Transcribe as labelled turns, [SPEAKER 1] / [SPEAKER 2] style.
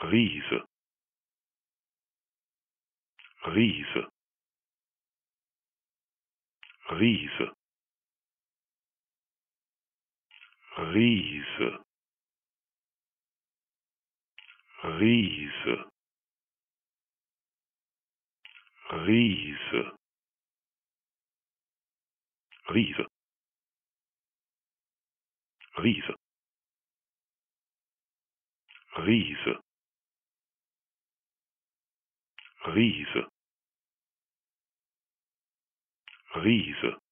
[SPEAKER 1] riese riese riese riese riese riese riese riese riese riese